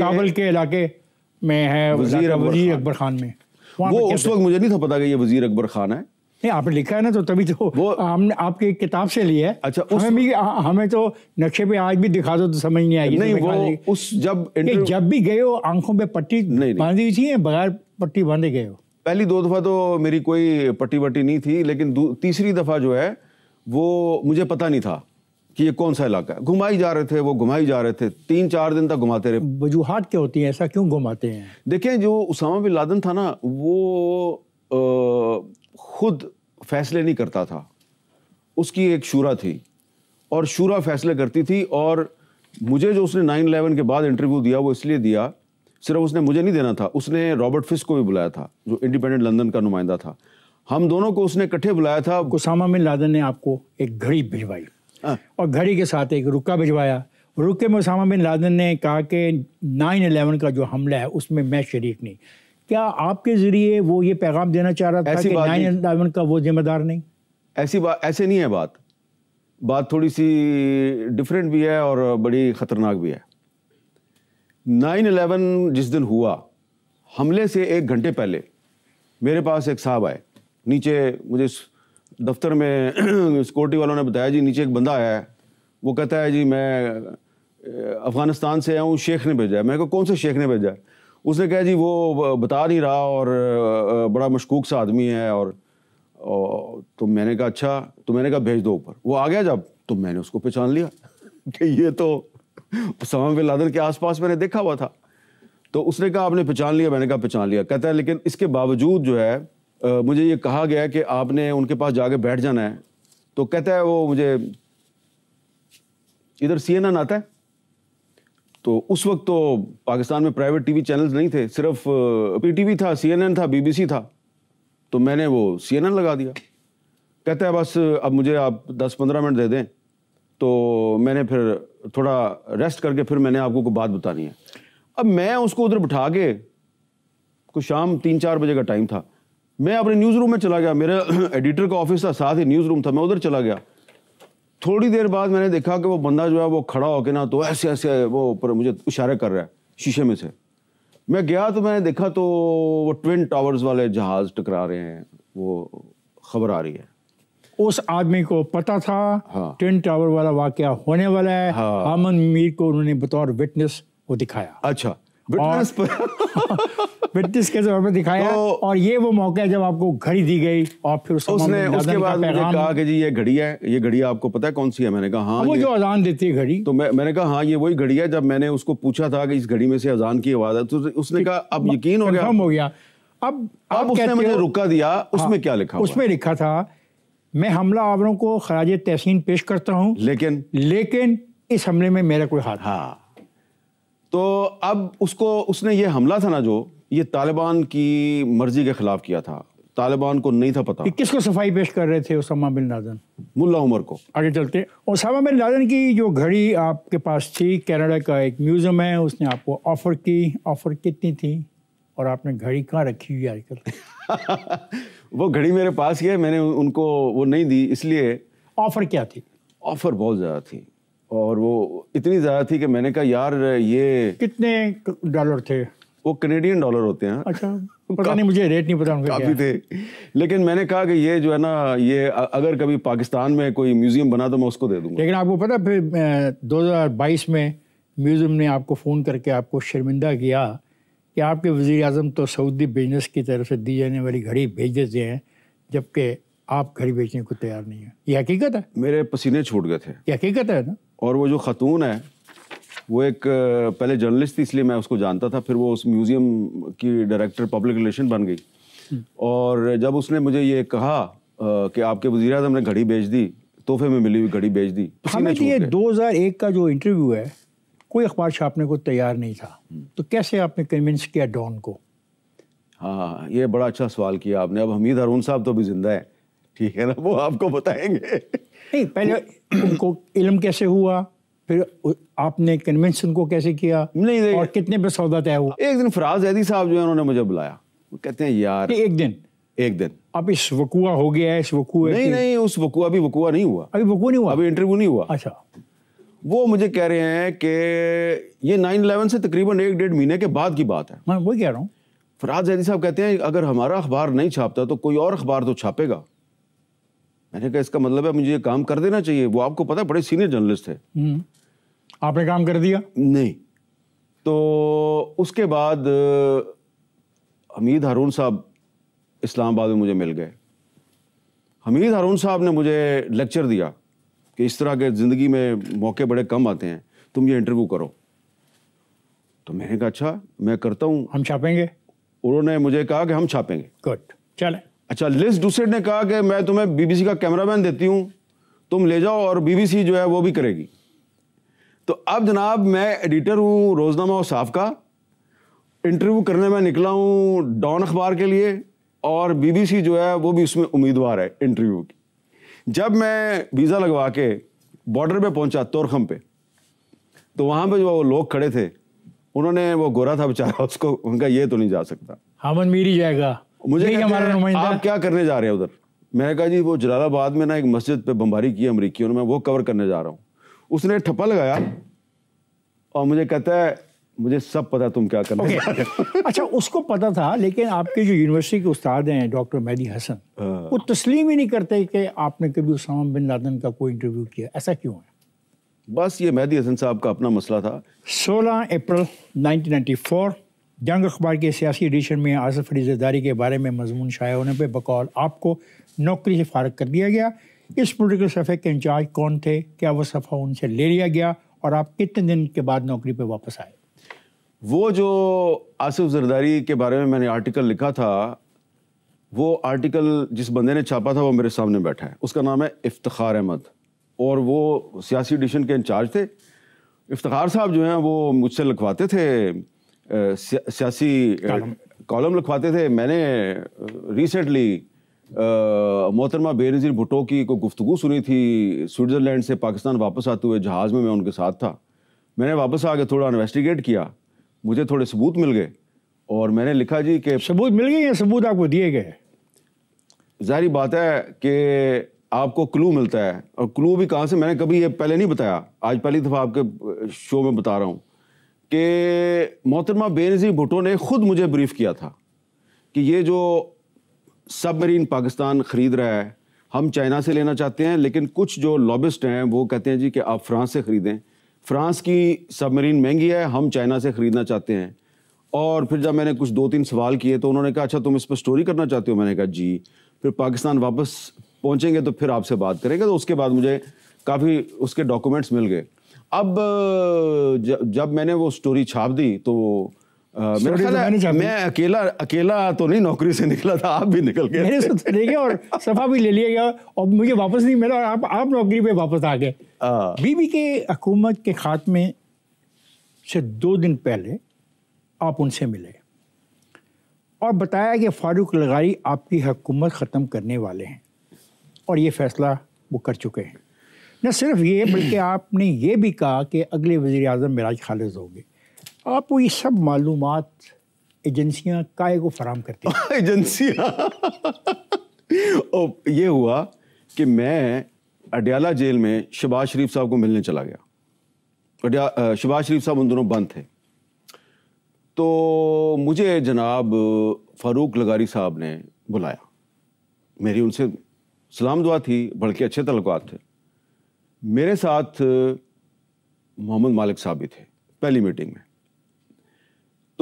काबुल के इलाके में है वजीर अकबर खान में वो उस वक्त मुझे नहीं था पता कि ये वजीर अकबर खान है नहीं आपने लिखा है ना तो तभी तो वो हमने आपके किताब से लिया है अच्छा उस हमें भी हाँ, हमें तो नक्शे पे आज भी दिखा दो तो समझ नहीं आएगी नहीं तो वो उस जब जब भी गए हो आंखों पे पट्टी नहीं बांधी थी बगैर पट्टी बांधे गए हो पहली दो दफ़ा तो मेरी कोई पट्टी वट्टी नहीं थी लेकिन तीसरी दफ़ा जो है वो मुझे पता नहीं था कि ये कौन सा इलाका है घुमाई जा रहे थे वो घुमाई जा रहे थे तीन चार दिन तक घुमाते रहे वजूहत क्या होती है ऐसा क्यों घुमाते हैं देखिए जो उसामा बिन लादन था ना वो आ, खुद फैसले नहीं करता था उसकी एक शूरा थी और शूरा फैसले करती थी और मुझे जो उसने नाइन अलेवन के बाद इंटरव्यू दिया वो इसलिए दिया सिर्फ उसने मुझे नहीं देना था उसने रॉबर्ट फिस को भी बुलाया था जो इंडिपेंडेंट लंदन का नुमाइंदा था हम दोनों को उसने इकट्ठे बुलाया था उसामा बिन लादन ने आपको एक घड़ी भिजवाई हाँ। और घड़ी के साथ एक रुका भिजवाया रुके में उसामा बिन लादन ने कहा कि नाइन अलेवन का जो हमला है उसमें मैं शरीक नहीं क्या आपके ज़रिए वो ये पैगाम देना चाह रहा था कि नाइन अलेवन का वो जिम्मेदार नहीं ऐसी बात ऐसे नहीं है बात बात थोड़ी सी डिफरेंट भी है और बड़ी ख़तरनाक भी है नाइन अलेवन जिस दिन हुआ हमले से एक घंटे पहले मेरे पास एक साहब आए नीचे मुझे दफ्तर में सिक्योरिटी वालों ने बताया जी नीचे एक बंदा आया है वो कहता है जी मैं अफ़गानिस्तान से आया हूँ शेख ने भेजा है मैं कौन से शेख ने भेजा है उसने कहा जी वो बता नहीं रहा और बड़ा मशकूक सा आदमी है और तो मैंने कहा अच्छा तो मैंने कहा भेज दो ऊपर वो आ गया जब तो मैंने उसको पहचान लिया कि ये तो उसामा बिन लादन के आसपास मैंने देखा हुआ था तो उसने कहा आपने पहचान लिया मैंने कहा पहचान लिया कहता है लेकिन इसके बावजूद जो है मुझे ये कहा गया कि आपने उनके पास जाके बैठ जाना है तो कहता है वो मुझे इधर सी एन एन आता है तो उस वक्त तो पाकिस्तान में प्राइवेट टीवी चैनल्स नहीं थे सिर्फ पीटीवी था सीएनएन था बीबीसी था तो मैंने वो सीएनएन लगा दिया कहता है बस अब मुझे आप 10-15 मिनट दे दें तो मैंने फिर थोड़ा रेस्ट करके फिर मैंने आपको कोई बात बतानी है अब मैं उसको उधर बिठा के कुछ शाम तीन चार बजे का टाइम था मैं अपने न्यूज़ रूम में चला गया मेरा एडिटर का ऑफिस था साथ ही न्यूज़ रूम था मैं उधर चला गया थोड़ी देर बाद मैंने देखा कि वो बंदा जो है वो खड़ा होकर ना तो ऐसे ऐसे वो ऊपर मुझे इशारा कर रहा है शीशे में से मैं गया तो मैंने देखा तो वो ट्विन टावर्स वाले जहाज़ टकरा रहे हैं वो खबर आ रही है उस आदमी को पता था हाँ। ट्विन टावर वाला वाक्य होने वाला है हाँ। आमन मीर को उन्होंने बतौर विटनेस वो दिखाया अच्छा विटनेस पर विटनेस के तौर पर दिखाया तो, और ये वो मौका है जब आपको घड़ी दी गई और फिर उस उसने उसके बाद मुझे कहा कि जी ये घड़ी है ये घड़ी आपको पता है कौन सी है मैंने कहा हाँ वो जो अजान देती है घड़ी तो मैं मैंने कहा हाँ ये वही घड़ी है जब मैंने उसको पूछा था कि इस घड़ी में से अजान की आवाज़ है तो उसने कहा अब यकीन हो गया हो गया अब अब उसने मुझे रुका दिया हाँ, उसमें क्या लिखा उसमें लिखा था मैं हमला आवरों को खराज तहसीन पेश करता हूँ लेकिन लेकिन इस हमले में मेरा कोई हाथ हाँ तो अब उसको उसने ये हमला था ना जो ये तालिबान की मर्जी के खिलाफ किया था तालिबान को नहीं था पता किसको सफाई पेश कर रहे थे Osama bin Laden Mullah Omar को आगे चलते उसामा बिन लादन की जो घड़ी आपके पास थी कनाडा का एक म्यूज़ियम है उसने आपको ऑफ़र की ऑफ़र कितनी थी और आपने घड़ी कहाँ रखी हुई आजकल वो घड़ी मेरे पास ही है मैंने उनको वो नहीं दी इसलिए ऑफ़र क्या थी ऑफ़र बहुत ज़्यादा थी और वो इतनी ज़्यादा थी कि मैंने कहा यार ये कितने डॉलर थे वो कनेडियन डॉलर होते हैं अच्छा तो पता नहीं मुझे रेट नहीं पता काफ़ी थे लेकिन मैंने कहा कि ये जो है ना ये अगर कभी पाकिस्तान में कोई म्यूज़ियम बना तो मैं उसको दे दूंगा लेकिन आपको पता फिर दो में म्यूज़ियम ने आपको फ़ोन करके आपको शर्मिंदा किया कि आपके वज़ी अजम तो सऊदी बिजनेस की तरफ से दी जाने वाली घड़ी भेज देते हैं जबकि आप घड़ी बेचने को तैयार नहीं है ये हकीकत है मेरे पसीने छूट गए थे ये हकीकत है ना और वो जो खतून है वो एक पहले जर्नलिस्ट थी इसलिए मैं उसको जानता था फिर वो उस म्यूज़ियम की डायरेक्टर पब्लिक रिलेशन बन गई और जब उसने मुझे ये कहा कि आपके वजी अजम ने घड़ी बेच दी तोहफे में मिली हुई घड़ी बेच दी तो हमें ये 2001 का जो इंटरव्यू है कोई अखबार छापने को तैयार नहीं था तो कैसे आपने कन्विंस किया डॉन को हाँ ये बड़ा अच्छा सवाल किया आपने अब हमीद हरून साहब तो भी ज़िंदा है ठीक है ना वो आपको बताएंगे नहीं पहले उनको इल्म कैसे हुआ फिर आपने कन्वेंशन को कैसे किया नहीं और कितने पे सौदा तय हुआ एक दिन फराज जैदी साहब जो है उन्होंने मुझे बुलाया वो कहते हैं यार एक दिन एक दिन अब इस वकुआ हो गया इस वकुआ नहीं नहीं उस वकुआ अभी वकुआ नहीं हुआ अभी वकुआ नहीं हुआ अभी इंटरव्यू नहीं हुआ अच्छा वो मुझे कह रहे हैं कि ये नाइन इलेवन से तकरीबन एक डेढ़ महीने के बाद की बात है मैं वही कह रहा हूँ फराज जैदी साहब कहते हैं अगर हमारा अखबार नहीं छापता तो कोई और अखबार तो छापेगा मैंने कहा इसका मतलब है मुझे ये काम कर देना चाहिए वो आपको पता है बड़े सीनियर जर्नलिस्ट है आपने काम कर दिया नहीं तो उसके बाद हमीद हारून साहब इस्लामाबाद में मुझे मिल गए हमीद हारून साहब ने मुझे लेक्चर दिया कि इस तरह के ज़िंदगी में मौके बड़े कम आते हैं तुम ये इंटरव्यू करो तो मैंने कहा अच्छा मैं करता हूँ हम छापेंगे उन्होंने मुझे कहा कि हम छापेंगे गुड चले अच्छा लिस्ट डूसेट ने कहा कि मैं तुम्हें बीबीसी का कैमरामैन देती हूँ तुम ले जाओ और बीबीसी जो है वो भी करेगी तो अब जनाब मैं एडिटर हूँ रोज़नामा और साफ का इंटरव्यू करने में निकला हूँ डॉन अखबार के लिए और बीबीसी जो है वो भी उसमें उम्मीदवार है इंटरव्यू की जब मैं वीज़ा लगवा के बॉर्डर पे पहुंचा तोरखम पे तो वहाँ पे जो वो लोग खड़े थे उन्होंने वो गोरा था बेचारा उसको उनका ये तो नहीं जा सकता हमन मीरी जाएगा मुझे आप क्या करने जा रहे हैं उधर मैंने कहा जी वो जलालाबाद में ना एक मस्जिद पे बमबारी की अमरीकियों ने मैं वो कवर करने जा रहा हूँ उसने ठप्पा लगाया और मुझे कहता है मुझे सब पता तुम क्या कर okay. अच्छा उसको पता था लेकिन आपके जो यूनिवर्सिटी के उस्ताद हैं डॉक्टर मेहदी हसन वो तस्लीम ही नहीं करते कि आपने कभी उसामा बिन लादन का कोई इंटरव्यू किया ऐसा क्यों है बस ये मेहदी हसन साहब का अपना मसला था 16 अप्रैल 1994 जंग अखबार के सियासी एडिशन में आसफ अली जरदारी के बारे में मजमून शाया होने पर बकौल आपको नौकरी से फारग कर दिया गया इस पोलिटिकल सफ़े के इंचार्ज कौन थे क्या वो सफ़ा उनसे ले लिया गया और आप कितने दिन के बाद नौकरी पे वापस आए वो जो आसिफ जरदारी के बारे में मैंने आर्टिकल लिखा था वो आर्टिकल जिस बंदे ने छापा था वो मेरे सामने बैठा है उसका नाम है इफ्तार अहमद और वो सियासी डिशन के इंचार्ज थे इफ्तार साहब जो हैं वो मुझसे लिखवाते थे सियासी कॉलम लिखवाते थे मैंने रिसेंटली मोहतरमा बेनज़ीर भुटो की को गुफ्तु सुनी थी स्विट्ज़रलैंड से पाकिस्तान वापस आते हुए जहाज़ में मैं उनके साथ था मैंने वापस आके थोड़ा इन्वेस्टिगेट किया मुझे थोड़े सबूत मिल गए और मैंने लिखा जी कि सबूत मिल गए या सबूत आपको दिए गए जहरी बात है कि आपको क्लू मिलता है और क्लू भी कहाँ से मैंने कभी ये पहले नहीं बताया आज पहली दफ़ा आपके शो में बता रहा हूँ कि मोहतरमा बेनज़ीर भुटो ने ख़ुद मुझे ब्रीफ़ किया था कि ये जो सबमरीन पाकिस्तान ख़रीद रहा है हम चाइना से लेना चाहते हैं लेकिन कुछ जो लॉबिस्ट हैं वो कहते हैं जी कि आप फ्रांस से ख़रीदें फ्रांस की सबमरीन महंगी है हम चाइना से ख़रीदना चाहते हैं और फिर जब मैंने कुछ दो तीन सवाल किए तो उन्होंने कहा अच्छा तुम इस पर स्टोरी करना चाहते हो मैंने कहा जी फिर पाकिस्तान वापस पहुँचेंगे तो फिर आपसे बात करेंगे तो उसके बाद मुझे काफ़ी उसके डॉक्यूमेंट्स मिल गए अब जब मैंने वो स्टोरी छाप दी तो Uh, मेरा ख्याल मैं अकेला अकेला तो नहीं नौकरी से निकला था आप भी निकल गए मेरे गए और सफा भी ले लिया गया और मुझे वापस नहीं मिला और आप आप नौकरी पे वापस आ गए बीबी के हकूमत के खात्मे से दो दिन पहले आप उनसे मिले और बताया कि फारूक लगारी आपकी हकूमत ख़त्म करने वाले हैं और ये फैसला वो कर चुके हैं न सिर्फ ये बल्कि आपने ये भी कहा कि अगले वजीर अजम मिराज खालिद होंगे आपको ये सब मालूम एजेंसियाँ काय को फराम करती एजेंसियाँ और ये हुआ कि मैं अडयाला जेल में शबाज शरीफ साहब को मिलने चला गया अडया शबाज शरीफ साहब उन दोनों बंद थे तो मुझे जनाब फारूक लगारी साहब ने बुलाया मेरी उनसे सलाम दुआ थी बल्कि अच्छे तलक थे मेरे साथ मोहम्मद मालिक साहब भी थे पहली मीटिंग में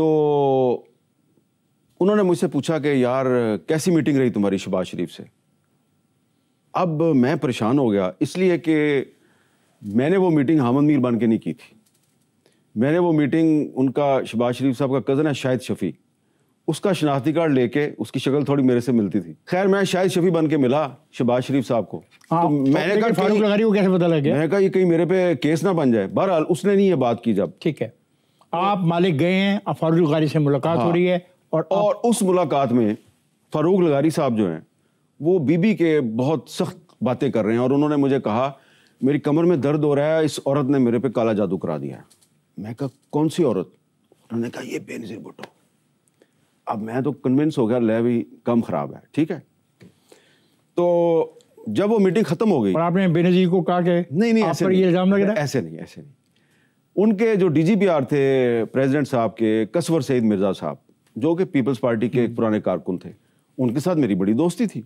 तो उन्होंने मुझसे पूछा कि यार कैसी मीटिंग रही तुम्हारी शबाज शरीफ से अब मैं परेशान हो गया इसलिए कि मैंने वो मीटिंग हामद मीर बन के नहीं की थी मैंने वो मीटिंग उनका शबाज शरीफ साहब का कज़न है शाहिद शफ़ी उसका शनाख्ती कार्ड लेके उसकी शक्ल थोड़ी मेरे से मिलती थी खैर मैं शाहिद शफ़ी बन के मिला शबाज शरीफ साहब को आ, हाँ, तो, तो मैंने कहा फारूक लगा रही कैसे पता मैंने कहा ये कहीं मेरे पे केस ना बन जाए बहरहाल उसने नहीं ये बात की जब ठीक है आप मालिक गए हैं फारूक लगारी से मुलाकात हाँ, हो रही है और और उस मुलाकात में फारूक लगारी साहब जो हैं वो बीबी के बहुत सख्त बातें कर रहे हैं और उन्होंने मुझे कहा मेरी कमर में दर्द हो रहा है इस औरत ने मेरे पे काला जादू करा दिया है मैं कहा कौन सी औरत उन्होंने कहा ये बेनजीर भुट्टो अब मैं तो कन्विंस हो गया लह भी कम ख़राब है ठीक है तो जब वो मीटिंग ख़त्म हो गई और आपने बेनजीर को कहा कि नहीं नहीं ऐसे नहीं, ऐसे नहीं ऐसे नहीं उनके जो डीजीपीआर थे प्रेसिडेंट साहब के कसवर सईद मिर्ज़ा साहब जो कि पीपल्स पार्टी के एक हम्म। पुराने कारकुन थे उनके साथ मेरी बड़ी दोस्ती थी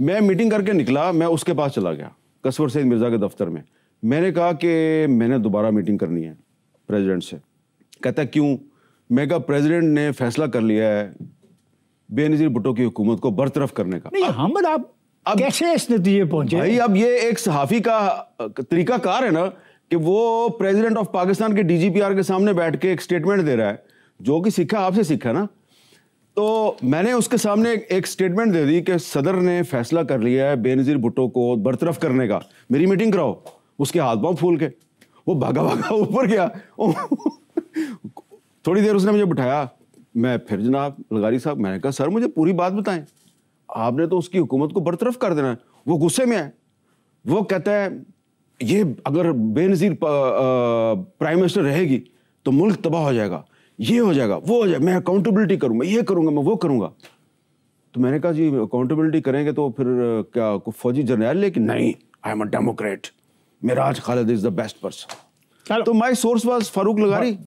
मैं मीटिंग करके निकला मैं उसके पास चला गया कसवर सईद मिर्ज़ा के दफ्तर में मैंने कहा कि मैंने दोबारा मीटिंग करनी है प्रेसिडेंट से कहता क्यों मैं कहा प्रेसिडेंट ने फैसला कर लिया है बेनजीर भुट्टो की हुकूमत को बरतरफ करने का नहीं हमद आप अब कैसे इस नतीजे पहुंचे भाई अब ये एक सहाफ़ी का तरीका कार है ना कि वो प्रेसिडेंट ऑफ पाकिस्तान के डीजीपीआर के सामने बैठ के एक स्टेटमेंट दे रहा है जो कि सीखा आपसे सीखा ना तो मैंने उसके सामने एक स्टेटमेंट दे दी कि सदर ने फैसला कर लिया है बेनज़ीर भुट्टो को बरतरफ करने का मेरी मीटिंग कराओ उसके हाथ पाँव फूल के वो भागा भागा ऊपर गया थोड़ी देर उसने मुझे बिठाया मैं फिर जनाब लगारी साहब मैंने कहा सर मुझे पूरी बात बताएं आपने तो उसकी हुकूमत को बरतरफ कर देना है वो गुस्से में है वो कहता है ये अगर बेनज़ीर प्राइम मिनिस्टर रहेगी तो मुल्क तबाह हो जाएगा ये हो जाएगा वो हो जाएगा मैं अकाउंटेबिलिटी करूंगा ये करूंगा मैं वो करूंगा तो मैंने कहा जी अकाउंटेबिलिटी करेंगे तो फिर क्या फौजी जनरल लेकिन नहीं I am a democrat Meraj Khalid is the best person तो माई सोर्स वॉज फारूक लगारी